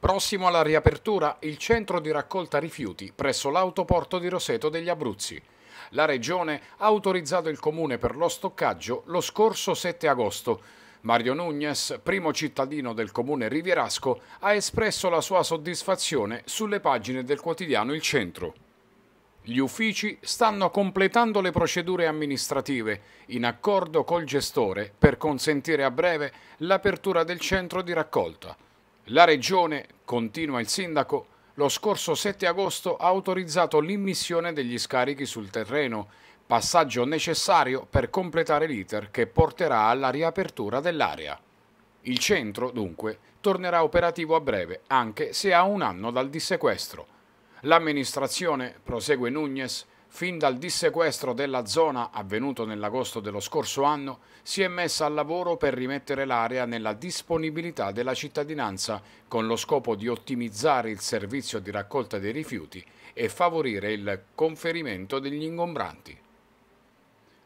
Prossimo alla riapertura il centro di raccolta rifiuti presso l'autoporto di Roseto degli Abruzzi. La Regione ha autorizzato il Comune per lo stoccaggio lo scorso 7 agosto. Mario Nugnes, primo cittadino del Comune Rivierasco, ha espresso la sua soddisfazione sulle pagine del quotidiano Il Centro. Gli uffici stanno completando le procedure amministrative in accordo col gestore per consentire a breve l'apertura del centro di raccolta. La Regione, continua il Sindaco, lo scorso 7 agosto ha autorizzato l'immissione degli scarichi sul terreno, passaggio necessario per completare l'iter che porterà alla riapertura dell'area. Il centro, dunque, tornerà operativo a breve, anche se a un anno dal dissequestro. L'amministrazione, prosegue Nunez, Fin dal dissequestro della zona avvenuto nell'agosto dello scorso anno, si è messa al lavoro per rimettere l'area nella disponibilità della cittadinanza, con lo scopo di ottimizzare il servizio di raccolta dei rifiuti e favorire il conferimento degli ingombranti.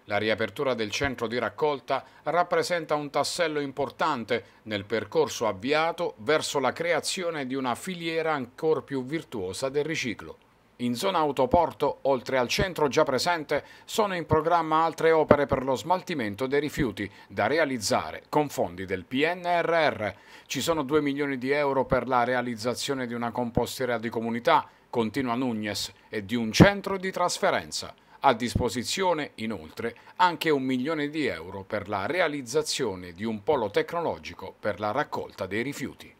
La riapertura del centro di raccolta rappresenta un tassello importante nel percorso avviato verso la creazione di una filiera ancora più virtuosa del riciclo. In zona autoporto, oltre al centro già presente, sono in programma altre opere per lo smaltimento dei rifiuti da realizzare con fondi del PNRR. Ci sono 2 milioni di euro per la realizzazione di una compostiera di comunità, continua Nunez, e di un centro di trasferenza. A disposizione, inoltre, anche un milione di euro per la realizzazione di un polo tecnologico per la raccolta dei rifiuti.